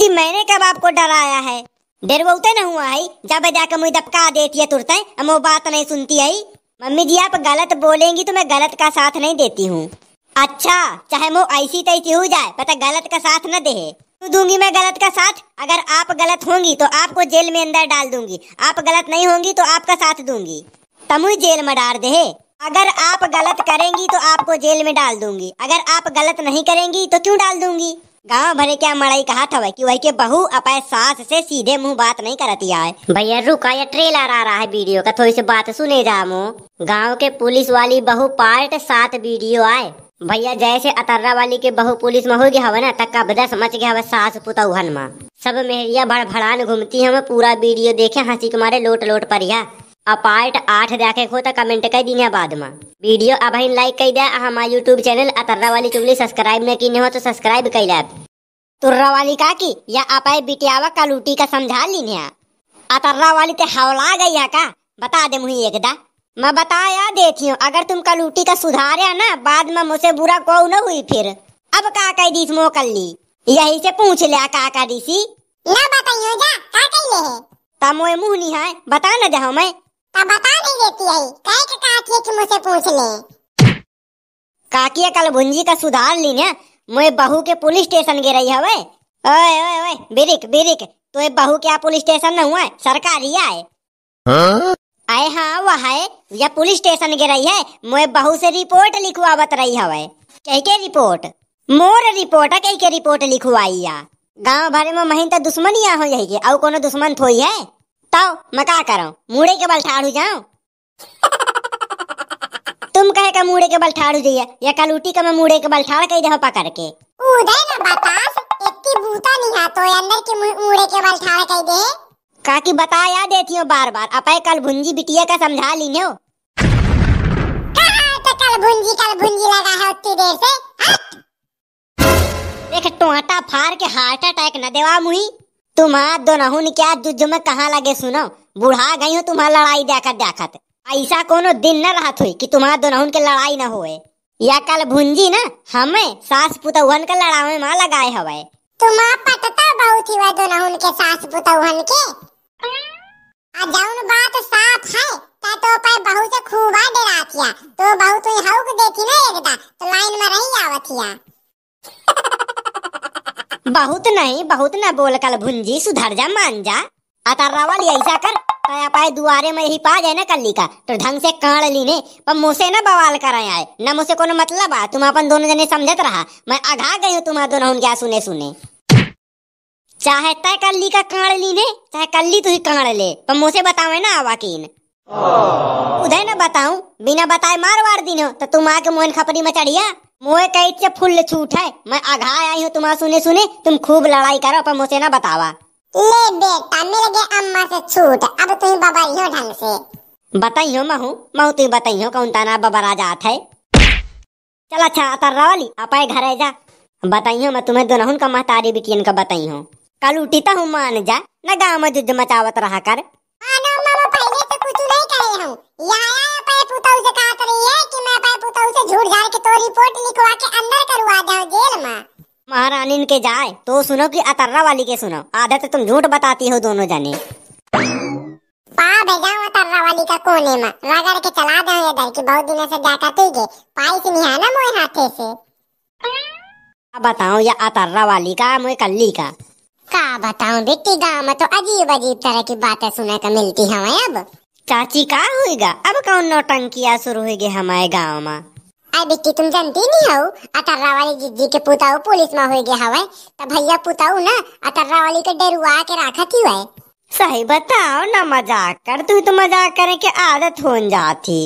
जी मैंने कब आपको डराया है डरवते न हुआ है जब जाकर मुझे दबका देती है तुरते हम वो बात नहीं सुनती है मम्मी जी आप गलत बोलेंगी तो मैं गलत का साथ नहीं देती हूँ अच्छा चाहे वो ऐसी तैसी हो जाए पता गलत का साथ न दे तो दूंगी मैं गलत का साथ अगर आप गलत होंगी तो आपको जेल में अंदर डाल दूंगी आप गलत नहीं होंगी तो आपका साथ दूंगी तमु जेल में डाल दे अगर आप गलत करेंगी तो आपको जेल में डाल दूंगी अगर आप गलत नहीं करेंगी तो क्यों डाल दूंगी गांव भरे क्या मड़ाई कहा था कि वही के बहु अपने सास से सीधे मुंह बात नहीं करती आए भैया रुका ये ट्रेलर आ रहा है वीडियो का थोड़ी सी बात सुने मुँह गाँव के पुलिस वाली बहु पार्ट सात वीडियो आए भैया जैसे अतर्रा वाली के बहु पुलिस में हो गया हवा ना तक बदा समझ गया हवा सास पुता माँ सब मेहरिया भड़ भड़ान घूमती है पूरा वीडियो देखे हंसी के मारे लोट लोट परिया आ पार्ट आठ देखे खो तो कमेंट कर दी बाद में वीडियो अब लाइक कर दे हमारे यूट्यूब चैनल अतर्रा वाली चुगली सब्सक्राइब न की हो तो सब्सक्राइब कर ले तुर्रा तो वाली का की या आप बिटियावा का लूटी का समझा ली अतर्रा वाली ते हवला गई है का बता दे मुही एकदा मैं बताया देती हूँ अगर तुम का लूटी का सुधारे ना बाद में मुझसे बुरा को न हुई फिर अब का कह दी दीस कर ली यही से पूछ लिया का का दीसी ना बताइयो जा का कह ले तमोए मुंह नहीं है बता ना जाओ मैं का बता नहीं देती आई कह के काकी कि मुझसे पूछ ले काकी कल भुंजी का सुधार ली ना मैं बहू के पुलिस स्टेशन गे रही हवे ओए ओए ओए बिरिक बिरिक तो ये बहू क्या पुलिस स्टेशन न हुआ सरकारी आए हाँ? आए हाँ वह है या पुलिस स्टेशन गे रही है मैं बहू से रिपोर्ट लिखवावत रही हवे कह के रिपोर्ट मोर रिपोर्ट कह के रिपोर्ट लिखवाई या गांव भरे में महीन तो दुश्मनिया हो जाएगी और कोनो दुश्मन थोड़ी है तो मैं का करो मुड़े के बल ठाड़ू जाओ तुम कहे का मुड़े के बल ठाड़ू जाइए या कल उठी का मैं मुड़े के बल ठाड़ के कही दहपा करके उदय ना बतास इतनी भूता नहीं हा तो अंदर के मुड़े के बल ठाड़ के दे का की बता देती हो बार-बार अपए कल भुंजी बिटिया का समझा ली नो हाँ, तो कल भुंजी कल भुंजी लगा है उतनी देर से हाँ। देख टोटा फार के हार्ट अटैक न देवा मुई तुम दोनहुन क्या जुज में कहा लगे सुनो बुढ़ा गई हो तुम्हारा लड़ाई देखा देखा ऐसा कोनो दिन न रहत हुई कि तुम्हारा दोनों के लड़ाई न होए या कल भुंजी ना हमें सास पुतवन का लड़ावे माँ लगाए हवे तुम पटता बहुत ही दोनों के सास पुतवन के आ जौन बात साफ है ता तो पर बहु से खूबा डरा किया तो बहु तो हौक देखी ना एकदा तो लाइन में रही आवत बहुत नहीं बहुत ना बोल कल भुंजी सुधर जा मान जा अतर रावल ऐसा कर पाया पाए दुआरे में ही पा जाए ना कल्ली का तो ढंग से काड़ ने पर मुझसे ना बवाल कर आया है ना मुझसे कोनो मतलब आ तुम अपन दोनों जने समझत रहा मैं अघा गई हूँ तुम्हारा दोनों क्या सुने सुने चाहे तय कल्ली का काड़ ने चाहे कल्ली तू ही काड़ ले पर मुझसे बताओ ना आवाकीन उधर ना बताऊ बिना बताए मार वार दिनो तो तुम आके मोहन खपरी में चढ़िया मोए कैद से फुल छूट है मैं आघा आई हूँ तुम्हारा सुने सुने तुम खूब लड़ाई करो पर मुझे ना बतावा ले बेटा मिल गया अम्मा से छूट अब तुम बबरी हो ढंग से बताइयो हो महू महू तुम बताई हो कौन ताना राजा आता है चल अच्छा अतर आप आए घर जा बताइयो मैं तुम्हें दोनों का महतारी बिटियन का बताइयो हो कल उठीता हूँ मान जा न गाँव में जुज मचावत रहा कर नहीं यहाँ आया कहा तो है कि मैं झूठ के तो रिपोर्ट लिखवा के अंदर करवा जाओ जेल में महारानी के जाए तो सुनो कि अतर्रा वाली के सुनो आधा तो तुम झूठ बताती हो दोनों जने बताओ वाली का कोने में रगड़ के चला इधर की बहुत दिनों से तुझे पाई मोए हाथे से बताऊं या अतर्रा वाली का मोए कल्ली का का बताऊं बेटी गांव में तो अजीब अजीब तरह की बातें सुनने को मिलती है अब चाची का होएगा अब कौन नौटंकिया शुरू होएगी हमारे गाँव में आई बेटी तुम जानती नहीं हो अतर्रा वाली जिज्जी के पुताऊ पुलिस में हो गया हवा तो भैया पुताऊ ना अतर्रा वाली के डेरुआ के रखा थी वह सही बताओ ना मजाक कर तू तो मजाक करे के आदत हो जाती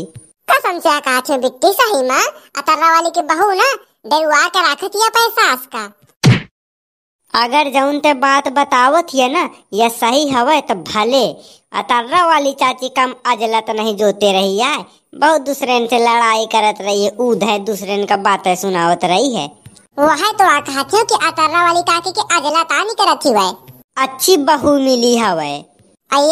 कसम से आकाश में बिट्टी सही माँ अतर्रा वाली के बहू ना डेरुआ के रखा थी पैसा का अगर जौन ते बात बतावत है ना ये सही हवे तो भले अतर्रा वाली चाची कम अजलत नहीं जोते रही है बहुत दूसरे से लड़ाई करत रही है ऊद है दूसरे का बातें सुनावत रही है वह तो आती कि अतर्रा वाली काकी की अजलत आ नहीं करत वह अच्छी बहू मिली हवे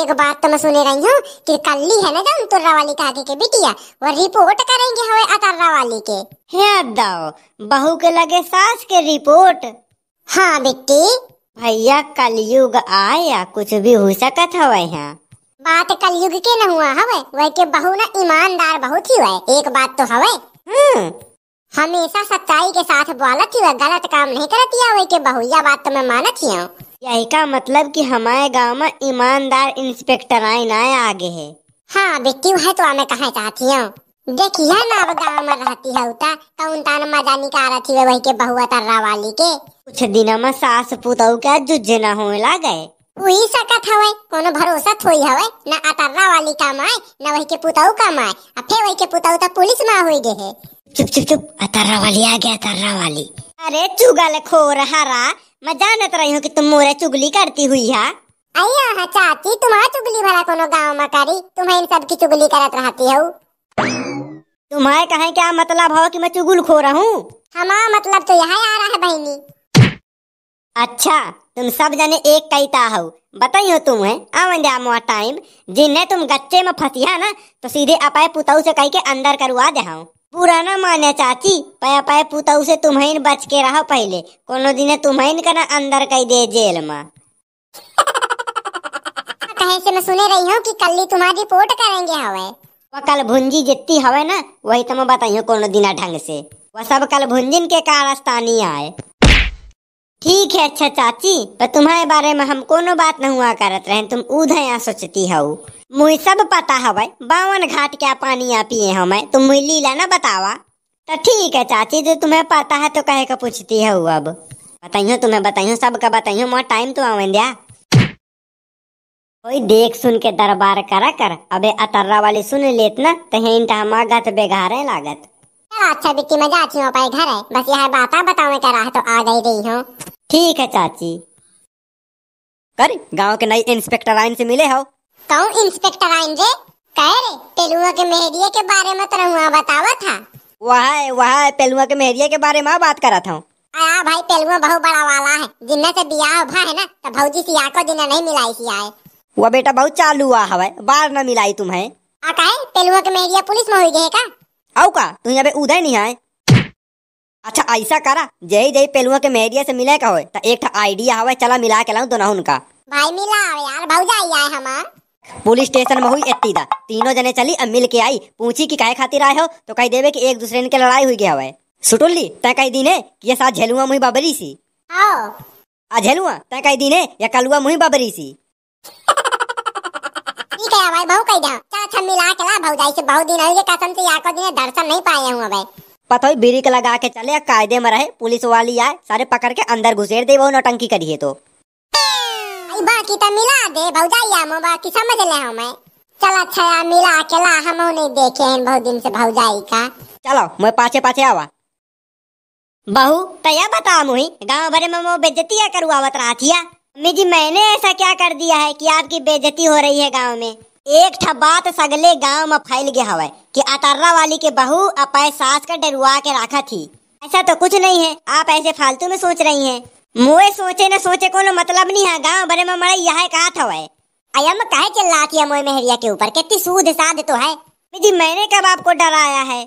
एक बात तो मैं सुने रही हूँ कि कल्ली है ना जो तुर्रा वाली काकी के बिटिया वो रिपोर्ट करेंगे हवे अतर्रा वाली के हे दाओ बहू के लगे सास के रिपोर्ट हाँ बिट्टी भैया कलयुग आया कुछ भी हो सकत हवे यहाँ बात कलयुग के न हुआ हवे वह के बहु ना ईमानदार बहुत ही हुए एक बात तो हवे हम्म। हमेशा सच्चाई के साथ बोलत ही गलत काम नहीं करती है वही के बहु यह बात तो मैं मानत ही हूँ यही का मतलब कि हमारे गांव में ईमानदार इंस्पेक्टर आई ना आगे है हाँ बेटी वह तो हमें कहा चाहती हूँ देखिया ना अब में रहती है उता कौन तो तान मजानी का वही के बहुआ तर्रा वाली के कुछ दिनों में सास पुतऊ के जुझे न सकत हवे कोनो भरोसा थोई हवे ना अतर्रा वाली ना वही के अब फिर वही के तो पुलिस में है चुप चुप चुप अतर्रा वाली आ गया अतर्रा वाली अरे चुगल खोर हरा मैं जानत रही हूँ तुम मोरे चुगली करती हुई है अय्या चाची तुम्हारा चुगली भला कोनो गांव में करी तुम्हें इन सब की चुगली करत रहती हो तुम्हारे कहे क्या मतलब हो कि मैं चुगुल खो रहा हूँ हमारा मतलब तो यहाँ आ रहा है बहनी अच्छा तुम सब जने एक कैता हो हो बताइयो तुम्हें आवंदा मुआ टाइम जिन्हें तुम गच्चे में फसिया ना तो सीधे अपाय पुताऊ से कह के अंदर करवा दे पुराना माने चाची पै पाए पुताऊ से तुम्हें बच के रहो पहले कोनो दिन तुम्हें करना अंदर कह दे जेल में कहीं से मैं सुने रही हूँ कि कल ही तुम्हारी रिपोर्ट करेंगे हवे वह कल भुंजी जितनी हवे ना वही तुम तो बताइयो कोनो दिना ढंग से वह सब कल भुंजिन के कारस्तानी आए ठीक है अच्छा चाची पर तुम्हारे बारे में हम कोनो बात न हुआ करत रहे तुम उधर यहाँ सोचती हो मुई सब पता हवे बावन घाट क्या पानी आ पिए हमें तुम तो मुई लीला ना बतावा तो ठीक है चाची जो तुम्हें पता है तो कहे का पूछती है अब बताइयो तुम्हें बताइयो सबका बताइयो मैं टाइम तो आवे दिया ओई देख सुन के दरबार करा कर अबे अतर्रा वाली सुन लेत ना तहे तो इंटा मागत बेगारे लागत अच्छा बिट्टी मजा अच्छी हो पाई घर है बस यह बात बतावे रहा तो आ गई रही हो ठीक है चाची कर गांव के नई इंस्पेक्टर आइन से मिले हो कौन इंस्पेक्टर आइन जे कह रे पेलुआ के मेहरिया के बारे में तो रहुआ बतावा था वह वह पेलुआ के मेहरिया के बारे में बात करा था आ भाई पेलुआ बहुत बड़ा वाला है जिन्ना से बियाह भा है ना तो भौजी सिया को जिन्ना नहीं मिलाई सिया है वो बेटा बहुत चालू हुआ हवा बार न मिलाई तुम्हें आ हाँ काहे के मेरिया पुलिस में होई गए का आओ का तू यहां पे उधर नहीं आए अच्छा ऐसा करा जय जय पेलुआ के मेरिया से मिले का हो तो एक आइडिया हवा चला मिला के लाऊं दोनों उनका भाई मिला यार भौजा आई आए हमार हाँ? पुलिस स्टेशन में हुई था तीनों जने चली अब मिल के आई पूछी की काहे खातिर आए हो तो कह देवे कि एक दूसरे के लड़ाई हुई गया हवे सुटुल्ली तै कह दीने कि ये साथ झेलुआ मुई बाबरी सी झेलुआ आ झेलुआ दिन कह दीने या कलुआ मुई बाबरी सी गया भाई बहु कही जाओ चल अच्छा मिला के ला भौजाई से बहुत दिन है कसम से यार को दिन दर्शन नहीं पाए हूँ अब पता ही ब्रिक लगा के चले कायदे में रहे पुलिस वाली आए सारे पकड़ के अंदर घुसेर दे वो नौटंकी करिए तो बाकी तो मिला दे भौजाई मो बाकी समझ ले हूँ मैं चल अच्छा यार मिला के ला हम नहीं देखे हैं बहुत दिन से भौजाई का चलो मैं पाछे पाछे आवा बहू तया तो बता मुही गांव भरे में मो बेजती करवावत रहा थी मम्मी जी मैंने ऐसा क्या कर दिया है कि आपकी बेजती हो रही है गांव में एक ठा बात सगले गांव में फैल गया हवा कि अतर्रा वाली के बहु अपने सास का डरुआ के रखा थी ऐसा तो कुछ नहीं है आप ऐसे फालतू में सोच रही हैं मुए सोचे न सोचे को मतलब नहीं है गांव भरे में मरा यहाँ कहा था वह अयम काहे चिल्लाती है मोए मेहरिया के ऊपर कितनी सूद साध तो है दीदी मैंने कब आपको डराया है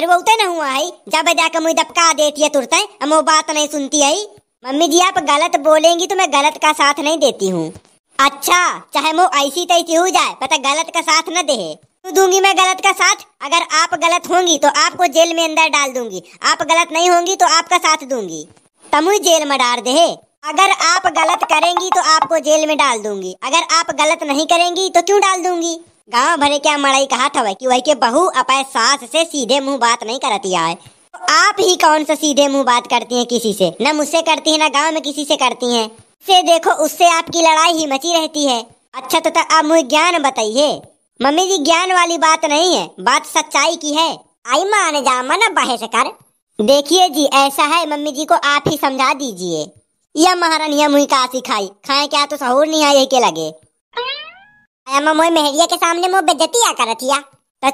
डरवते न हुआ है जब जाकर मुझे दबका देती है तुरते वो बात नहीं सुनती है मम्मी जी आप गलत बोलेंगी तो मैं गलत का साथ नहीं देती हूँ अच्छा चाहे मुँह ऐसी तैसी हो जाए पता गलत का साथ न दे तो दूंगी मैं गलत का साथ अगर आप गलत होंगी तो आपको जेल में अंदर डाल दूंगी आप गलत नहीं होंगी तो आपका साथ दूंगी तमु जेल में डाल दे अगर आप गलत करेंगी तो आपको जेल में डाल दूंगी अगर आप गलत नहीं करेंगी तो क्यों डाल दूंगी गांव भरे क्या मड़ाई कहा था की वही के बहु अपने सास से सीधे मुंह बात नहीं करती आए तो आप ही कौन सा सीधे मुंह बात करती हैं किसी से न मुझसे करती है न गांव में किसी से करती हैं से देखो उससे आपकी लड़ाई ही मची रहती है अच्छा तो तक आप मुझे ज्ञान बताइए मम्मी जी ज्ञान वाली बात नहीं है बात सच्चाई की है आई मान जा मन बहस कर देखिए जी ऐसा है मम्मी जी को आप ही समझा दीजिए यह महारानी मुई का सिखाई खाए क्या तो सहूर नहीं आई के लगे मोई मेहरिया के सामने मुँह बेजतिया करतिया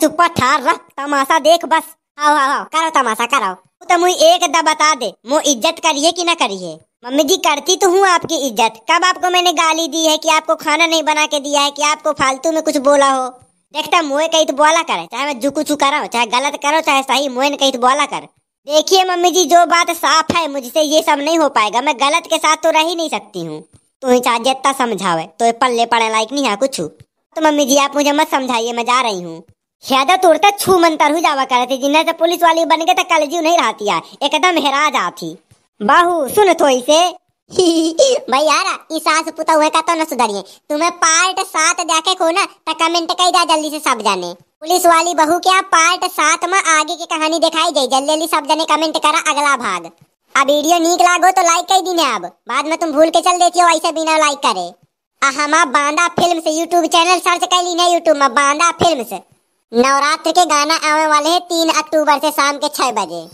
तो ठार तमाशा देख बस हाँ आओ हाँ करो तमाशा करो तो मुई एक दा बता दे मुँह इज्जत करिए कि ना करिए मम्मी जी करती तो हूँ आपकी इज्जत कब आपको मैंने गाली दी है कि आपको खाना नहीं बना के दिया है कि आपको फालतू में कुछ बोला हो देखता मुए कहीं तो बोला करे चाहे मैं झुकू छू करा चाहे गलत करो चाहे सही ने कहीं तो बोला कर देखिए मम्मी जी जो बात साफ है मुझसे ये सब नहीं हो पाएगा मैं गलत के साथ तो रह ही नहीं सकती हूँ तो ही चाहे जितना समझावे तो पल्ले पड़े लायक नहीं है कुछ तो मम्मी जी आप मुझे मत समझाइए मैं जा रही हूँ ज्यादा तोड़ता छू मंतर हो जावा करते जिन्हें पुलिस वाली बन गए तो कलजू नहीं रहती है एकदम हेरा जाती बाहू सुन थोड़ी से भाई यार सास पुता हुए का तो न सुधरिए तुम्हें पार्ट सात जाके को ना तो कमेंट कही दा जल्दी से सब जाने पुलिस वाली बहू क्या पार्ट सात में आगे की कहानी दिखाई गई जल्दी जल्दी सब जाने कमेंट करा अगला भाग अब वीडियो नीक लागो तो लाइक कर दीने अब बाद में तुम भूल के चल देती हो ऐसे बिना लाइक करे हम आप बांदा फिल्म से यूट्यूब चैनल सर्च कर ली यूट्यूब में बांदा फिल्म से नवरात्र के गाना आने वाले हैं तीन अक्टूबर से शाम के छह बजे